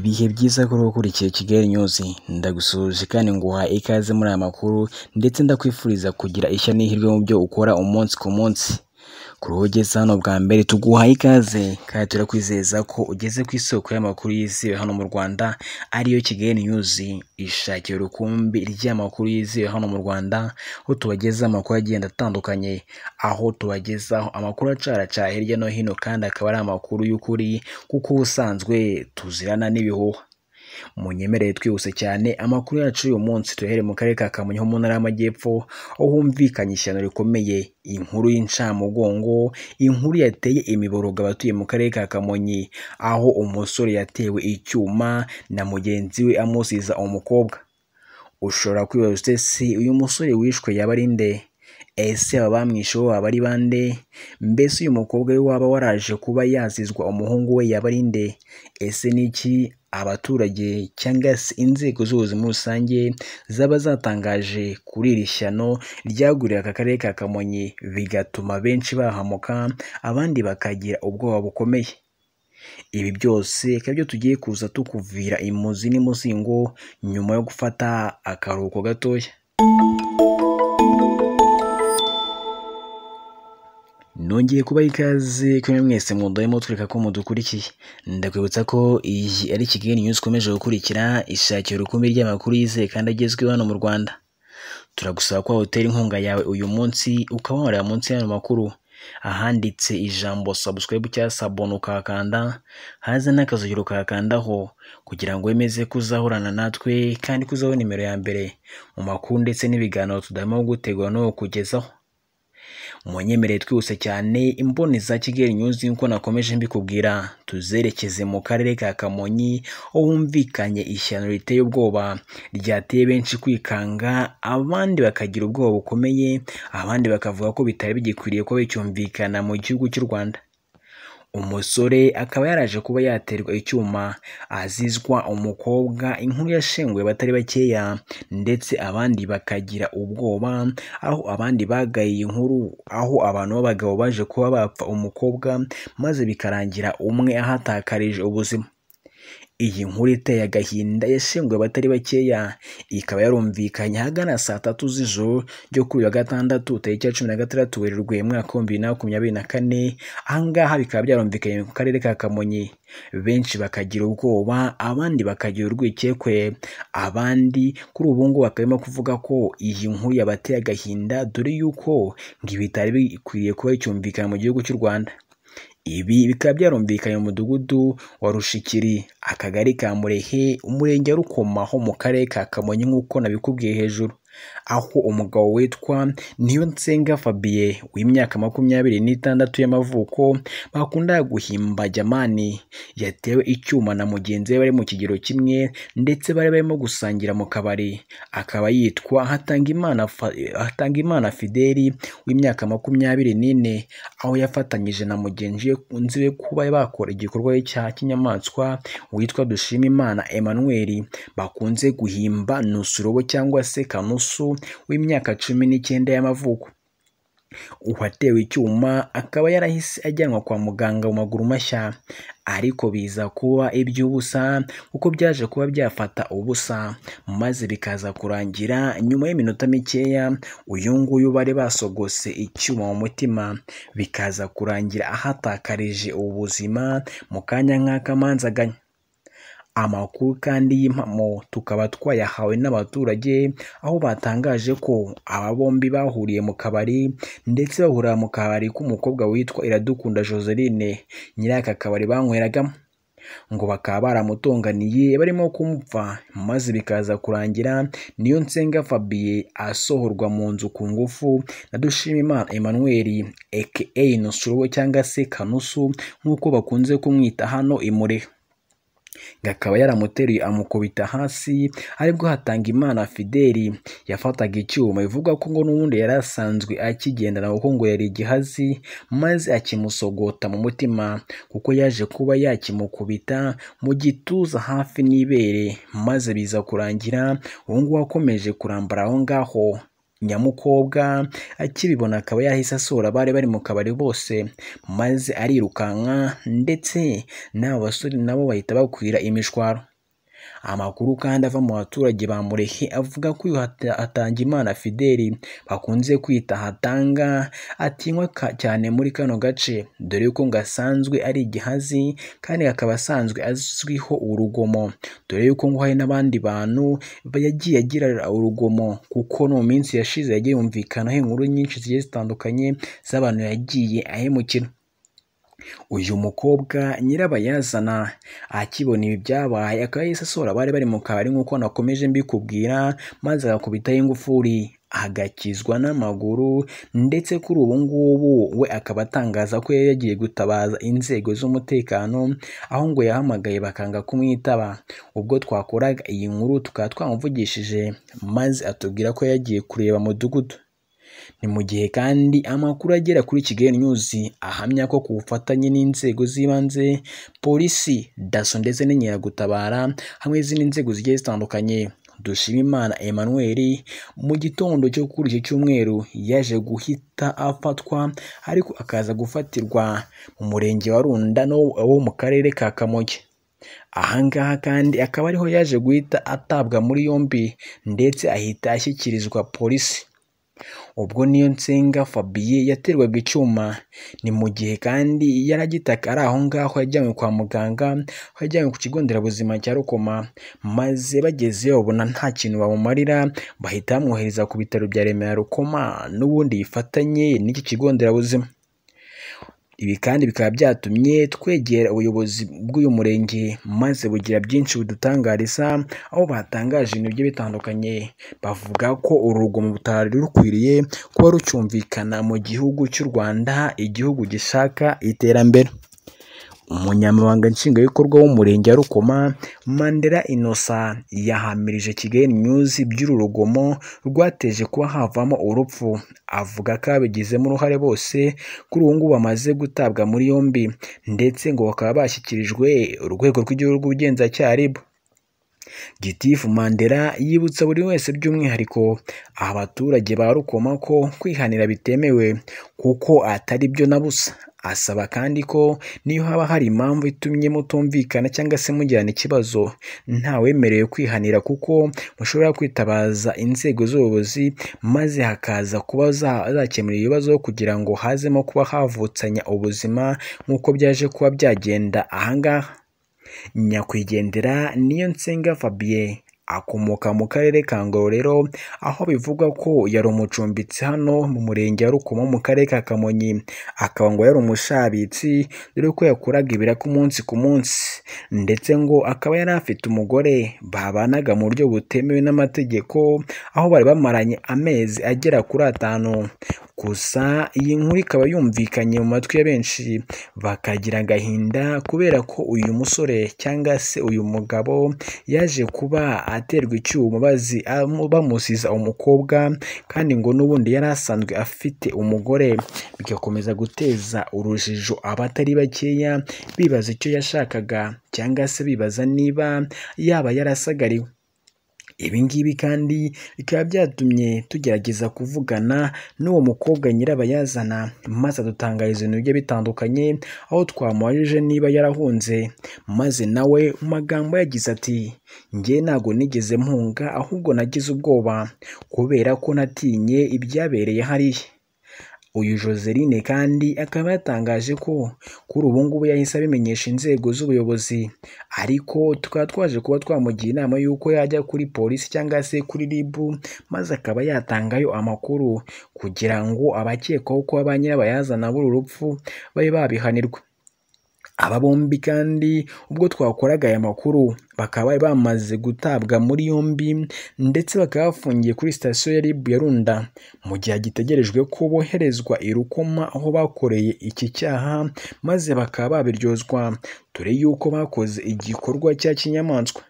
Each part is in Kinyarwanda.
ibihe byiza kuri ukurikiye Kigali News ndagusuhuje kandi nguha ikaze muri aya makuru ndetse ndakwifuriza kugira ishya n'ihirwe mu byo ukora umunsi ku munsi kuri wowe ugeze hano bwa mbere tuguhaye ikaze kandi turakwizeza ko ugeze ku isoko y'amakuru yizewe hano mu rwanda ariyo kigali nyuzi ishakira rukumbi ry'amakuru yizewe hano mu rwanda aho tubagezaho amakuru agenda atandukanye aho tubagezaho amakuru acaracara hirya no hino kandi akaba ari amakuru y'ukuri kuko ubusanzwe tuzirana n'ibihuha Munyemereye twihuse cyane amakuru yacu uyu munsi tuyahere mu karere ka kamonyi ho mu ntara y'amajyepfo aho humvikanye ishyano rikomeye inkuru y'incamugongo inkuru yateye imiborogo abatuye mu karere ka kamonyi aho umusore yatewe icyuma na mugenzi we amusiza umukobwa ushobora kwibaza utese uyu musore wishwe yaba ari nde ese aba bamwishe bo baba ari bande mbese uyu mukobwa we waba waraje kuba yazizwa umuhungu we yaba ari nde ese niki abaturage cyangwa se inzego zose muri rusange zaba zatangaje kuri iri shyano ryaguriye aka karere ka Kamonyi bigatuma benshi bahamuka abandi bakagira ubwoba bukomeye ibi byose kabyo tugiye kuza tukuvira imuzi n'umuzingo nyuma yo gufata akaruhuko gatoya nongeye kubaha ikaze kuri mwese mwodoye mutwereka ko mudukurikiye ndakwibutsa ko iyi ari Kigali News ukomeje gukurikira ishakira urukumbi ry'amakuru yizewe kandi agezweho hano mu Rwanda turagusaba ko hoteli inkunga yawe uyu munsi ukaba munsi y'ano makuru ahanditse ijambo subscribe cyangwa sabona ukakanda haze n'akazogero ukakandaho kugira ngo wemeze kuzahorana natwe kandi kuzaho nimero ya mbere mu makuru ndetse n'ibiganiro tudahema gutegura no kukugezaho munyemerere twihuse cyane imboni za kigali nyuzi nkuko nakomeje mbikubwira tuzerekeze mu karere ka kamonyi aho ishyano riteye ubwoba ryateye benshi kwikanga abandi bakagira ubwoba bukomeye abandi bakavuga ko bitari bigikwiriye ko bicyumvikana mu gihugu cy'u rwanda Umusore akaba yaraje kuba yaterwa icyuma azizwa umukobwa inkuru yashenguye batari bakeya ndetse abandi bakagira ubwoba, aho abandi bagaye iyi nkuru, aho abantu b'abagabo baje kuba bapfa umukobwa maze bikarangira umwe ahatakarije ubuzima. Iyi nkuru iteye agahinda yashenguye abatari bakeya, ikaba yarumvikanye ahagana saa tatu z'ijoro ryo kuri uyu wa gatandatu tariki ya cumi na gatandatu Werurwe mwaka w'ibihumbi bibiri na makumyabiri na kane, aha ngaha bikaba byarumvikanye mu karere ka Kamonyi, benshi bakagira ubwoba, abandi bakagira urwikekwe, abandi kuri ubu ngubu bakaba barimo kuvuga ko iyi nkuru yabateye agahinda dore y'uko ngo ibi bitari bikwiye kuba bicyumvikana mu gihugu cy'u Rwanda. Ibi bikaba byarumvikanye mu mudugudu wa Rushikiri, akagari ka Murehe, umurenge wa Rukoma ho mu karere ka Kamonyi nk'uko nabikubwiye hejuru, aho umugabo witwa Niyonsenga Fabien w'imyaka makumyabiri n'itandatu y'amavuko bakundaga guhimba Jamani, yatewe icyuma na mugenzi we bari mu kigero kimwe ndetse bari barimo gusangira mu kabari, akaba yitwa Hatanga imana Fideli w'imyaka makumyabiri n'ine, aho yafatanyije na mugenzi bakunze kuba bakora igikorwa cya cy'inyamaswa witwa Dushimimana Emmanuel bakunze guhimba Nusurobo cyangwa se Kanusu w'imyaka cumi n'icyenda y'amavuko uwatewe icyuma akaba yarahise ajyanwa kwa muganga mu maguru mashya, ariko biza kuba iby'ubusa kuko byaje kuba byafata ubusa maze bikaza kurangira nyuma y'iminota mikeya uyu nguyu bari basogose icyuma mu mutima, bikaza kurangira ahatakarije ubuzima mu kanya nk'akamanzaganya. Amakuru kandi y'impamo tukaba twayahawe n'abaturage, aho batangaje ko aba bombi bahuriye mu kabari ndetse bahurira mu kabari k'umukobwa witwa Iradukunda Joseline, nyiri aka kabari banyweragamo, ngo bakaba baramutonganiye barimo kumupfa maze bikaza kurangira Niyonsenga Fabien asohorwa mu nzu ku ngufu na Dushimimana Emmanuel aka Nusuro cyangwa se Kanusu nk'uko bakunze kumwita hano imureho akaba yaramuteruye amukubita hasi aribwo hatanga imana Fideli yafataga icyuma ivuga ko ngo n'ubundi yari asanzwe akigendana kuko ngo yari igihazi maze akimusogota mu mutima kuko yaje kuba yakimukubita mu gituza hafi n'ibere maze biza kurangira uwo nguwo akomeje kurambara aho ngaho nyamukobwa akibibona akaba yahise asura bari bari mu kabari bose maze arirukanka ndetse n'abo basore nabo bahita bakwira imishwaro Amakuru kandi ava mu baturage ba Murehe avuga ko uyu Hatangimana Fideli bakunze kwita Hatanga atinywa cyane muri kano gace dore ko ngo asanzwe ari igihazi kandi akaba asanzwe azwiho urugomo dore yuko ngo hari n'abandi bantu yagiye agira urugomo kuko no mu minsi yashize yagiye yumvikanaho inkuru nyinshi zigiye zitandukanye z'abantu yagiye ahemukira. uyu mukobwa nyirabayazana akibona ibi byabaye akaba yahise asohora abari bari mu kabari nk'uko nakomeje mbikubwira maze agakubitaho ingufuri agakizwa n'amaguru ndetse kuri ubu ngubu we akaba atangaza ko yagiye gutabaza inzego z'umutekano aho ngo yahamagaye bakanga kumwitaba ubwo twakoraga iyi nkuru tukaba twamuvugishije maze atubwira ko yagiye kureba mudugudu Ni mu gihe kandi amakuru agera kuri Kigali news ahamya ko ku bufatanye n'inzego z'ibanze, polisi, daso ndetse n'inkeragutabara hamwe n'izindi nzego zigiye zitandukanye, Dushimimana Emmanuel mu gitondo cyo kuri iki cyumweru yaje guhita afatwa ariko akaza gufatirwa mu murenge wa Runda wo mu karere ka Kamonyi. Aha ngaha kandi akaba ariho yaje guhita atabwa muri yombi ndetse ahita ashyikirizwa polisi. ubwo Niyonsenga Fabien yaterwaga icyuma ni mu gihe kandi yari agitaka ari aho ngaho yajyanywe kwa muganga aho yajyanywe ku kigo nderabuzima cya Rukoma maze bagezeyo babona nta kintu bamumarira bahita bamwohereza ku bitaro bya Remera Rukoma n'ubundi bifatanye n'iki kigo nderabuzima. Ibi kandi bikaba byatumye twegera ubuyobozi bw'uyu murenge maze bugira byinshi budutangariza, aho batangaje ibintu bigiye bitandukanye, bavuga ko uru rugomo rutari rukwiriye kuba rucyumvikana mu gihugu cy'u Rwanda, igihugu gishaka iterambere. Umunyamabanga Nshingwabikorwa w'Umurenge wa Rukoma, Mandela Innocent yahamirije Kigali News iby'uru rugomo rwateje kuba havamo urupfu, avuga ko ababigizemo uruhare bose kuri ubu ngubu bamaze gutabwa muri yombi ndetse ngo bakaba bashyikirijwe Urwego rw'Igihugu Ubugenzacyaha RIB. Gitifu Mandela yibutsa buri wese by'umwihariko abaturage ba Rukoma ko kwihanira bitemewe kuko atari byo na busa. Asaba kandi ko n'iyo haba hari impamvu itumye mutumvikana cyangwa se mugirana ikibazo, ntawemerewe kwihanira kuko mushobora kwitabaza inzego z'ubuyobozi maze hakaza kuba zakemura ibibazo kugira ngo hazemo kuba havutsanya ubuzima nk'uko byaje kuba byagenda aha nyakwigendera Nyakwigendera Niyonsenga Fabien akomoka mu karere ka Ngororero aho bivugwa ko yari umucumbitsi hano mu murenge wa Rukomo mu karere ka Kamonyi akaba ngo yari umushabitsi dore ko yakuraga ibiraka umunsi ku munsi ndetse ngo akaba yari afite umugore babanaga mu buryo butemewe n'amategeko aho bari bamaranye amezi agera kuri atanu Gusa iyi nkuru ikaba yumvikanye mu matwi ya benshi bakagira agahinda kubera ko uyu musore cyangwa se uyu mugabo yaje kuba aterwa icyuma bamusiza umukobwa kandi ngo n'ubundi yari asanzwe afite umugore, bigakomeza guteza urujijo abatari bakeya bibaza icyo yashakaga cyangwa se bibaza niba yaba yarasagariwe. Ibi ngibi kandi bikaba byatumye tugerageza kuvugana n'uwo mukobwa nyirabayazana maze adutangariza ibintu bigiye bitandukanye, aho twamubajije niba yarahunze maze nawe mu magambo yagize ati “Njye ntabwo nigeze mpunga ahubwo nagize ubwoba kubera ko natinye ibyabereye hariya. Uyu Joselyne kandi akaba yatangaje ko kuri ubu ngubu yahise abimenyesha inzego z'ubuyobozi ariko tukaba twaje kuba twamugira inama y'uko yajya kuri polisi cyangwa se kuri RIB maze akaba yatangayo amakuru kugira ngo abakekwaho kuba ba nyirabayazana b'uru rupfu babe babihanirwa. Aba bombi kandi ubwo twakoraga aya makuru bakaba bamaze gutabwa muri yombi ndetse bakaba bafungiye kuri sitasiyo ya RIB ya mu gihe gitegerejwe ko boherezwa i aho bakoreye iki cyaha maze bakaba babiryozwa dore yuko bakoze igikorwa cya kinyamaswa.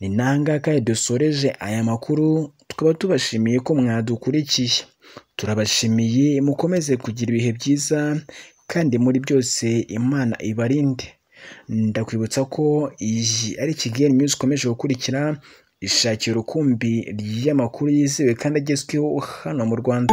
Ni nangahe dusoreje aya makuru tukaba tubashimiye ko mwadukurikiye turabashimiye mukomeze kugira ibihe byiza kandi muri byose imana ibarinde ndakwibutsa ko iyi ari Kigali News ukomeje gukurikira ishakira rukumbi ry'amakuru yizewe kandi agezweho hano mu Rwanda